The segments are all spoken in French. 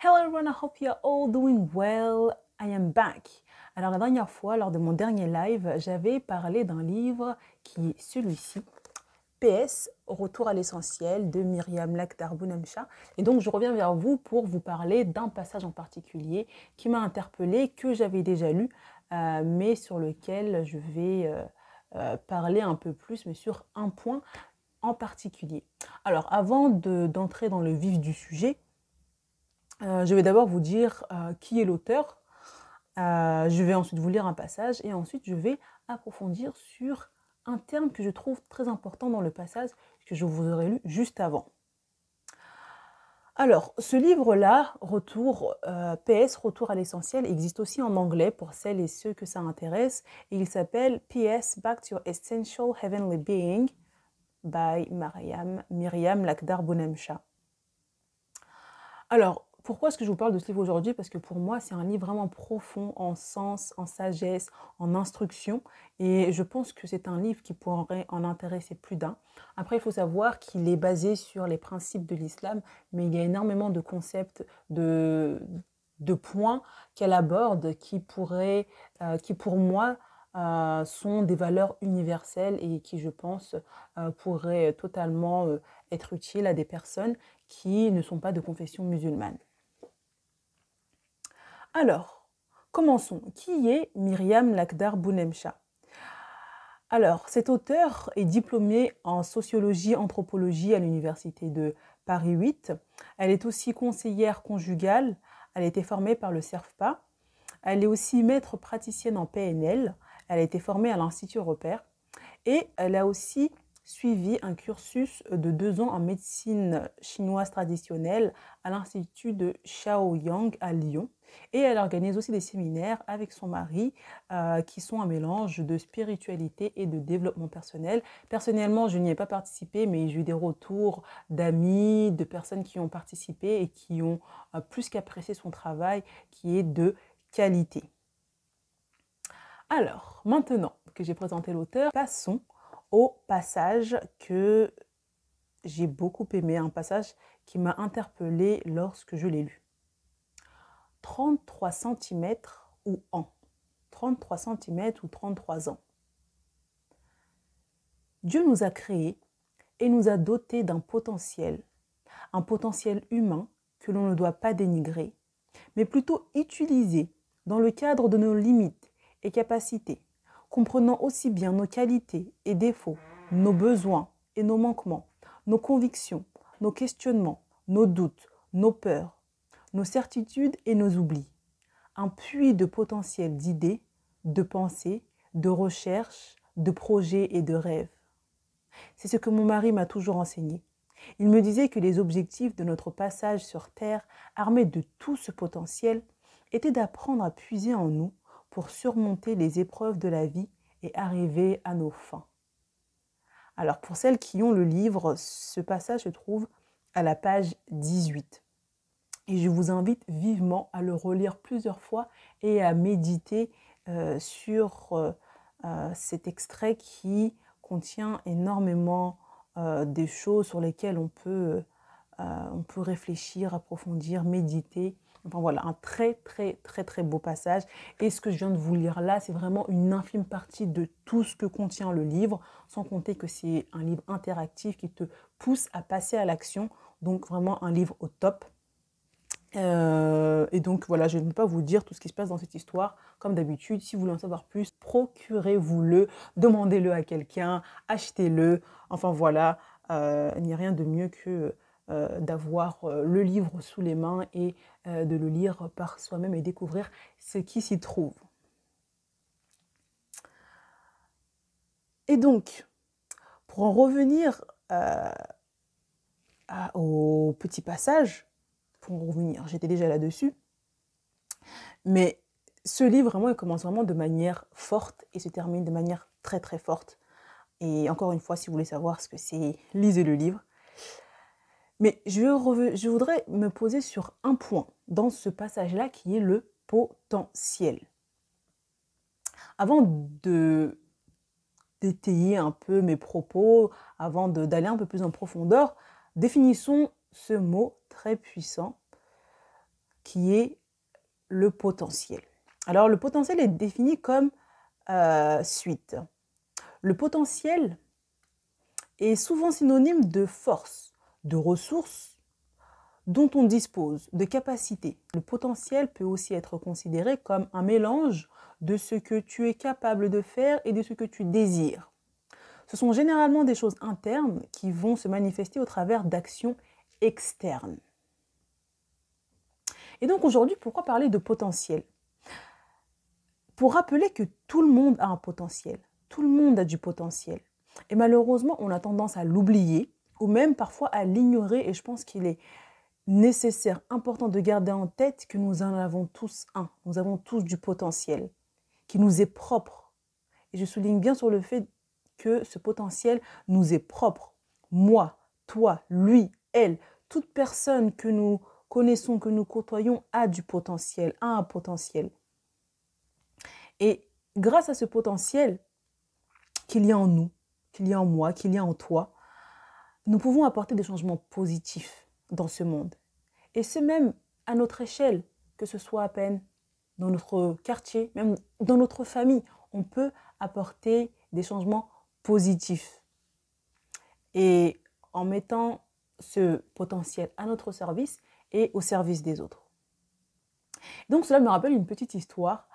Hello everyone, I hope you're all doing well. I am back. Alors la dernière fois, lors de mon dernier live, j'avais parlé d'un livre qui est celui-ci, PS, Retour à l'essentiel de Myriam Lakdar Bounamcha. Et donc je reviens vers vous pour vous parler d'un passage en particulier qui m'a interpellé, que j'avais déjà lu, euh, mais sur lequel je vais euh, euh, parler un peu plus, mais sur un point en particulier. Alors avant d'entrer dans le vif du sujet, euh, je vais d'abord vous dire euh, qui est l'auteur. Euh, je vais ensuite vous lire un passage et ensuite je vais approfondir sur un terme que je trouve très important dans le passage que je vous aurais lu juste avant. Alors, ce livre-là, Retour PS, Retour à l'essentiel, existe aussi en anglais pour celles et ceux que ça intéresse. il s'appelle PS Back to Your Essential Heavenly Being by Mariam, Myriam Lakdar Bonemcha. Alors, pourquoi est-ce que je vous parle de ce livre aujourd'hui Parce que pour moi, c'est un livre vraiment profond en sens, en sagesse, en instruction. Et je pense que c'est un livre qui pourrait en intéresser plus d'un. Après, il faut savoir qu'il est basé sur les principes de l'islam, mais il y a énormément de concepts, de, points qu'elle aborde qui, pourraient, euh, qui pour moi, euh, sont des valeurs universelles et qui, je pense, euh, pourraient totalement être utiles à des personnes qui ne sont pas de confession musulmane. Alors, commençons. Qui est Myriam Lakdar Bounemcha Alors, cette auteure est diplômée en sociologie anthropologie à l'université de Paris 8. Elle est aussi conseillère conjugale. Elle a été formée par le CERFPA. Elle est aussi maître praticienne en PNL. Elle a été formée à l'Institut Repère. Et elle a aussi suivi un cursus de deux ans en médecine chinoise traditionnelle à l'Institut de Shaoyang à Lyon. Et elle organise aussi des séminaires avec son mari euh, qui sont un mélange de spiritualité et de développement personnel. Personnellement, je n'y ai pas participé, mais j'ai eu des retours d'amis, de personnes qui ont participé et qui ont euh, plus qu'apprécié son travail qui est de qualité. Alors, maintenant que j'ai présenté l'auteur, passons au passage que j'ai beaucoup aimé, un passage qui m'a interpellée lorsque je l'ai lu. 33 cm ou ans. 33 cm ou 33 ans. Dieu nous a créés et nous a dotés d'un potentiel, un potentiel humain que l'on ne doit pas dénigrer, mais plutôt utiliser dans le cadre de nos limites et capacités comprenant aussi bien nos qualités et défauts, nos besoins et nos manquements, nos convictions, nos questionnements, nos doutes, nos peurs, nos certitudes et nos oublis. Un puits de potentiel d'idées, de pensées, de recherches, de projets et de rêves. C'est ce que mon mari m'a toujours enseigné. Il me disait que les objectifs de notre passage sur Terre, armés de tout ce potentiel, étaient d'apprendre à puiser en nous pour surmonter les épreuves de la vie et arriver à nos fins. Alors pour celles qui ont le livre, ce passage se trouve à la page 18. Et je vous invite vivement à le relire plusieurs fois et à méditer euh, sur euh, euh, cet extrait qui contient énormément des choses sur lesquelles on peut, on peut réfléchir, approfondir, méditer Enfin voilà, un très très très très beau passage. Et ce que je viens de vous lire là, c'est vraiment une infime partie de tout ce que contient le livre, sans compter que c'est un livre interactif qui te pousse à passer à l'action. Donc vraiment un livre au top. Euh, et donc voilà, je ne vais pas vous dire tout ce qui se passe dans cette histoire. Comme d'habitude, si vous voulez en savoir plus, procurez-vous-le, demandez-le à quelqu'un, achetez-le. Enfin voilà, euh, il n'y a rien de mieux que euh, d'avoir euh, le livre sous les mains et euh, de le lire par soi-même et découvrir ce qui s'y trouve. Et donc, pour en revenir au petit passage, pour en revenir, j'étais déjà là-dessus, mais ce livre, vraiment, il commence vraiment de manière forte et se termine de manière très très forte. Et encore une fois, si vous voulez savoir ce que c'est, lisez le livre. Mais je, voudrais me poser sur un point dans ce passage-là qui est le potentiel. Avant de d'étayer un peu mes propos, avant d'aller un peu plus en profondeur, définissons ce mot très puissant qui est le potentiel. Alors le potentiel est défini comme euh, suite. Le potentiel est souvent synonyme de force, de ressources dont on dispose, de capacités. Le potentiel peut aussi être considéré comme un mélange de ce que tu es capable de faire et de ce que tu désires. Ce sont généralement des choses internes qui vont se manifester au travers d'actions externes. Et donc aujourd'hui, pourquoi parler de potentiel Pour rappeler que tout le monde a un potentiel. Tout le monde a du potentiel. Et malheureusement, on a tendance à l'oublier ou même parfois à l'ignorer. Et je pense qu'il est nécessaire, important de garder en tête que nous en avons tous un. Nous avons tous du potentiel qui nous est propre. Et je souligne bien sur le fait que ce potentiel nous est propre. Moi, toi, lui, elle, toute personne que nous connaissons, que nous côtoyons, a du potentiel, a un potentiel. Et grâce à ce potentiel qu'il y a en nous, qu'il y a en moi, qu'il y a en toi, nous pouvons apporter des changements positifs dans ce monde. Et ce même à notre échelle, que ce soit à peine dans notre quartier, même dans notre famille, on peut apporter des changements positifs. Et en mettant ce potentiel à notre service et au service des autres. Donc cela me rappelle une petite histoire.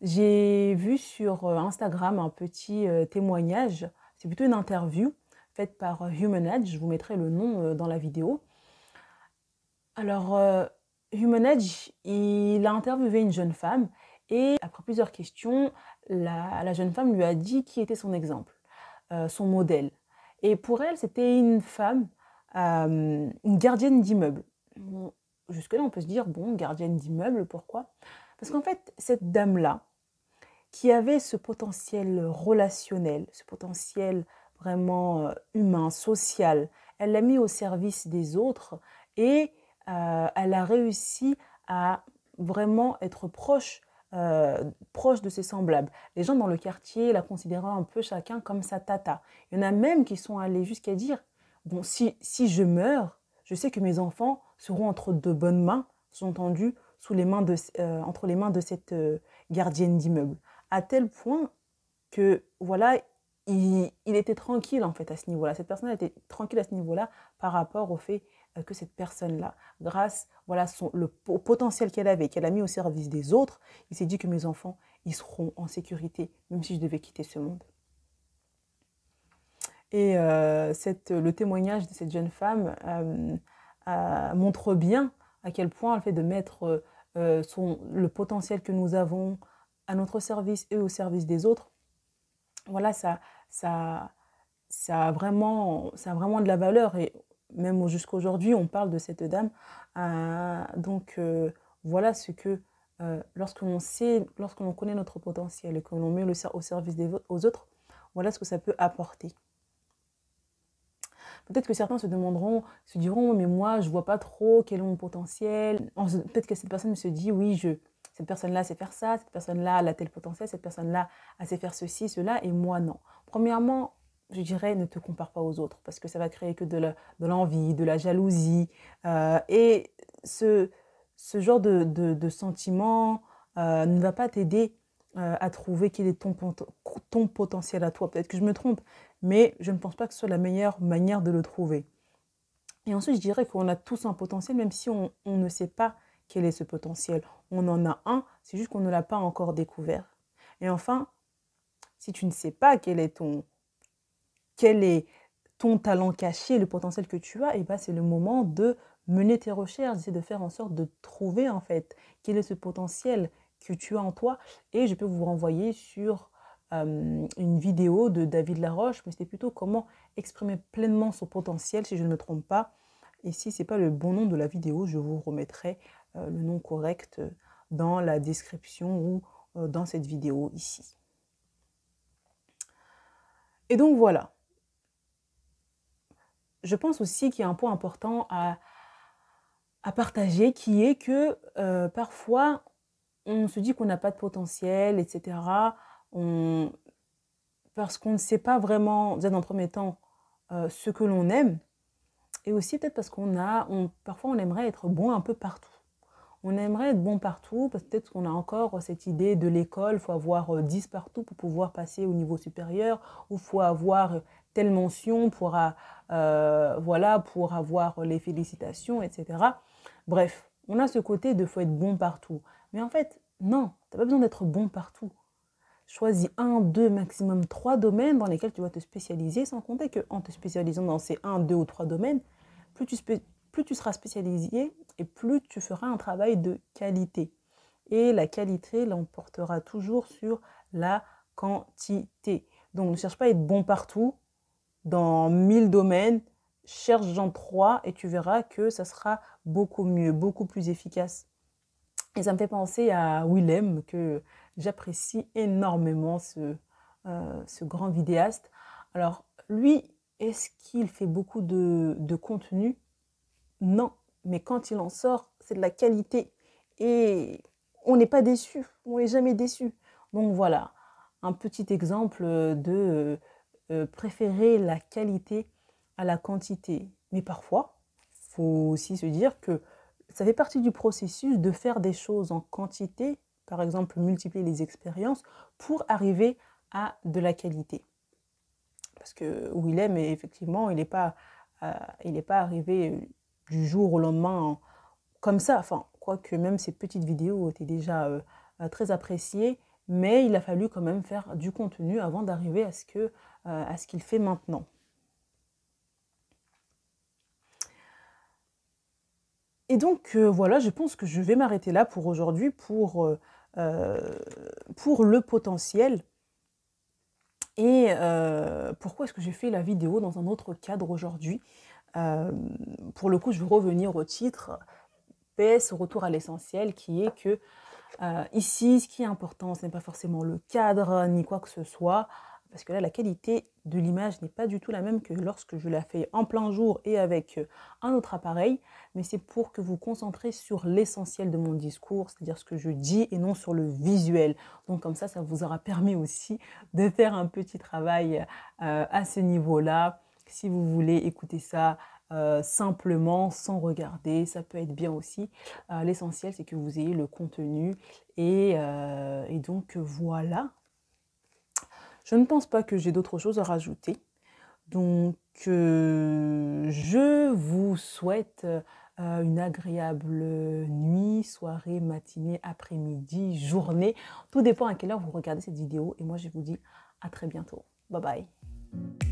J'ai vu sur euh, Instagram un petit euh, témoignage, c'est plutôt une interview faite par euh, Human Edge. Je vous mettrai le nom euh, dans la vidéo. Alors, euh, Human Edge, il a interviewé une jeune femme et après plusieurs questions, la, jeune femme lui a dit qui était son exemple, son modèle. Et pour elle, c'était une femme, une gardienne d'immeuble. Jusque-là, on peut se dire, bon, gardienne d'immeuble, pourquoi Parce qu'en fait, cette dame-là, qui avait ce potentiel relationnel, ce potentiel vraiment euh, humain, social. Elle l'a mis au service des autres et euh, elle a réussi à vraiment être proche, euh, proche de ses semblables. Les gens dans le quartier la considéraient un peu chacun comme sa tata. Il y en a même qui sont allés jusqu'à dire, bon, si, si je meurs, je sais que mes enfants seront entre de bonnes mains, sont entendu sous les mains de, entre les mains de cette gardienne d'immeuble. À tel point que, voilà, il, était tranquille en fait à ce niveau-là. Cette personne était tranquille à ce niveau-là par rapport au fait euh, que cette personne-là, grâce voilà, son, le, au potentiel qu'elle avait, qu'elle a mis au service des autres, il s'est dit que mes enfants, ils seront en sécurité, même si je devais quitter ce monde. Et euh, le témoignage de cette jeune femme euh, montre bien à quel point le fait de mettre son, le potentiel que nous avons à notre service et au service des autres voilà, ça, ça, ça, a vraiment, ça a vraiment de la valeur. Et même jusqu'à aujourd'hui, on parle de cette dame. Euh, donc, euh, voilà ce que, euh, lorsque l'on sait, lorsque connaît notre potentiel et que l'on met le au service des aux autres, voilà ce que ça peut apporter. Peut-être que certains se demanderont, se diront, mais moi, je ne vois pas trop quel est mon potentiel. Peut-être que cette personne se dit, oui, je, cette personne-là sait faire ça, cette personne-là a tel potentiel, cette personne-là sait faire ceci, cela, et moi non. Premièrement, je dirais, ne te compare pas aux autres, parce que ça va créer que de l'envie, de, la jalousie. Euh, et ce, genre de, sentiment euh, ne va pas t'aider euh, à trouver quel est ton, potentiel à toi. Peut-être que je me trompe, mais je ne pense pas que ce soit la meilleure manière de le trouver. Et ensuite, je dirais qu'on a tous un potentiel, même si on ne sait pas quel est ce potentiel. On en a un, c'est juste qu'on ne l'a pas encore découvert. Et enfin, si tu ne sais pas quel est ton, quel est ton talent caché, le potentiel que tu as, et eh bien c'est le moment de mener tes recherches, c'est de faire en sorte de trouver en fait quel est ce potentiel que tu as en toi. Et je peux vous renvoyer sur euh, une vidéo de David Laroche, mais c'était plutôt comment exprimer pleinement son potentiel, si je ne me trompe pas. Et si ce n'est pas le bon nom de la vidéo, je vous remettrai euh, le nom correct euh, dans la description ou euh, dans cette vidéo ici. Et donc voilà. Je pense aussi qu'il y a un point important à, partager qui est que parfois on se dit qu'on n'a pas de potentiel, etc. Parce qu'on ne sait pas vraiment, déjà dans un premier temps, ce que l'on aime. Et aussi peut-être parce qu'on a, parfois on aimerait être bon un peu partout on aimerait être bon partout, parce peut-être qu'on a encore cette idée de l'école, il faut avoir 10 euh, partout pour pouvoir passer au niveau supérieur, ou faut avoir euh, telle mention pour, euh, voilà, pour avoir les félicitations, etc. Bref, on a ce côté de faut être bon partout. Mais en fait, non, tu n'as pas besoin d'être bon partout. Choisis un, deux, maximum trois domaines dans lesquels tu vas te spécialiser, sans compter qu'en te spécialisant dans ces un, deux ou trois domaines, plus tu, plus tu seras spécialisé et plus tu feras un travail de qualité. Et la qualité l'emportera toujours sur la quantité. Donc ne cherche pas à être bon partout, dans mille domaines, cherche en trois et tu verras que ça sera beaucoup mieux, beaucoup plus efficace. Et ça me fait penser à Willem, que j'apprécie énormément, ce, euh, grand vidéaste. Alors lui, est-ce qu'il fait beaucoup de, de contenu non, mais quand il en sort, c'est de la qualité. Et on n'est pas déçu, on n'est jamais déçu. Donc voilà, un petit exemple de euh, euh, préférer la qualité à la quantité. Mais parfois, il faut aussi se dire que ça fait partie du processus de faire des choses en quantité, par exemple multiplier les expériences, pour arriver à de la qualité. Parce que Willem, effectivement, il n'est euh, pas arrivé du jour au lendemain, comme ça. Enfin, quoique même ces petites vidéos étaient déjà euh, euh, très appréciées, mais il a fallu quand même faire du contenu avant d'arriver à ce que euh, à ce qu'il fait maintenant. Et donc voilà, je pense que je vais m'arrêter là pour aujourd'hui pour, pour le potentiel. Et pourquoi est-ce que j'ai fait la vidéo dans un autre cadre aujourd'hui euh, pour le coup, je vais revenir au titre PS, retour à l'essentiel, qui est que euh, ici, ce qui est important, ce n'est pas forcément le cadre ni quoi que ce soit, parce que là, la qualité de l'image n'est pas du tout la même que lorsque je la fais en plein jour et avec euh, un autre appareil, mais c'est pour que vous concentrez sur l'essentiel de mon discours, c'est-à-dire ce que je dis et non sur le visuel. Donc comme ça, ça vous aura permis aussi de faire un petit travail à ce niveau-là si vous voulez écouter ça euh, simplement, sans regarder, ça peut être bien aussi. Euh, l'essentiel, c'est que vous ayez le contenu. Euh, et, donc, voilà. Je ne pense pas que j'ai d'autres choses à rajouter. Donc, je vous souhaite une agréable nuit, soirée, matinée, après-midi, journée. Tout dépend à quelle heure vous regardez cette vidéo. Et moi, je vous dis à très bientôt. Bye bye.